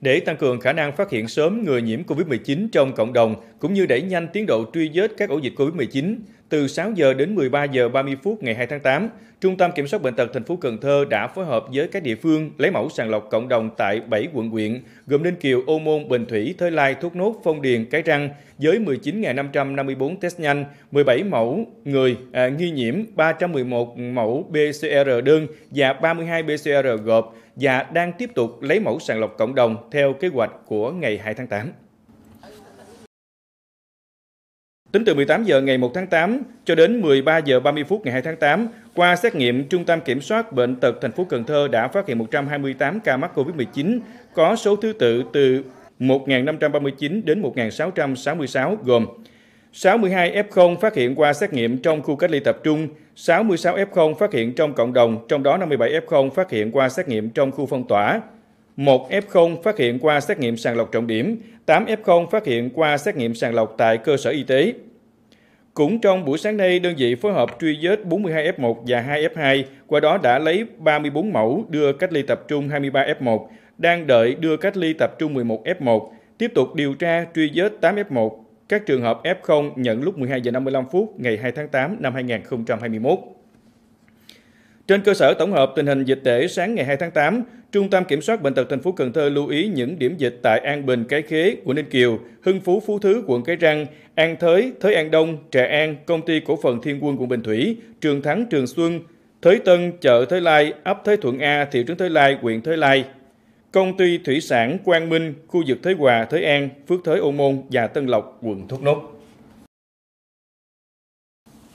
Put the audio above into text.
để tăng cường khả năng phát hiện sớm người nhiễm COVID-19 trong cộng đồng cũng như đẩy nhanh tiến độ truy vết các ổ dịch COVID-19 từ 6 giờ đến 13 giờ 30 phút ngày 2 tháng 8, Trung tâm Kiểm soát Bệnh tật thành phố Cần Thơ đã phối hợp với các địa phương lấy mẫu sàng lọc cộng đồng tại 7 quận huyện gồm Ninh Kiều, Ô Môn, Bình Thủy, Thới Lai, Thốt Nốt, Phong Điền, Cái Răng với 19.554 test nhanh, 17 mẫu người à, nghi nhiễm, 311 mẫu PCR đơn và 32 PCR gộp và đang tiếp tục lấy mẫu sàng lọc cộng đồng theo kế hoạch của ngày 2 tháng 8. Tính từ 18 giờ ngày 1 tháng 8 cho đến 13 giờ 30 phút ngày 2 tháng 8, qua xét nghiệm Trung tâm Kiểm soát bệnh tật thành phố Cần Thơ đã phát hiện 128 ca mắc COVID-19 có số thứ tự từ 1.539 đến 1.666 gồm 62 F0 phát hiện qua xét nghiệm trong khu cách ly tập trung, 66 F0, phát hiện trong cộng đồng, trong đó 57 F0 phát hiện qua xét nghiệm trong khu phong tỏa, 1 F0 phát hiện qua xét nghiệm sàng lọc trọng điểm, 8 F0 phát hiện qua xét nghiệm sàng lọc tại cơ sở y tế. Cũng trong buổi sáng nay, đơn vị phối hợp truy vết 42 F1 và 2 F2, qua đó đã lấy 34 mẫu đưa cách ly tập trung 23 F1, đang đợi đưa cách ly tập trung 11 F1, tiếp tục điều tra truy vết 8 F1, các trường hợp F0 nhận lúc 12 giờ 55 phút ngày 2 tháng 8 năm 2021. Trên cơ sở tổng hợp tình hình dịch tễ sáng ngày 2 tháng 8, Trung tâm Kiểm soát Bệnh tật thành phố Cần Thơ lưu ý những điểm dịch tại An Bình, Cái Khế, quận Ninh Kiều, Hưng Phú, Phú Thứ, quận Cái Răng, An Thới, Thới An Đông, Trà An, Công ty Cổ phần Thiên Quân, quận Bình Thủy, Trường Thắng, Trường Xuân, Thới Tân, chợ Thới Lai, ấp Thới Thuận A, thị trấn Thới Lai, huyện Thới Lai, công ty thủy sản Quang Minh, khu vực Thới Hòa, Thới An, Phước Thới Ô Môn và Tân Lộc, quận Thốt Nốt.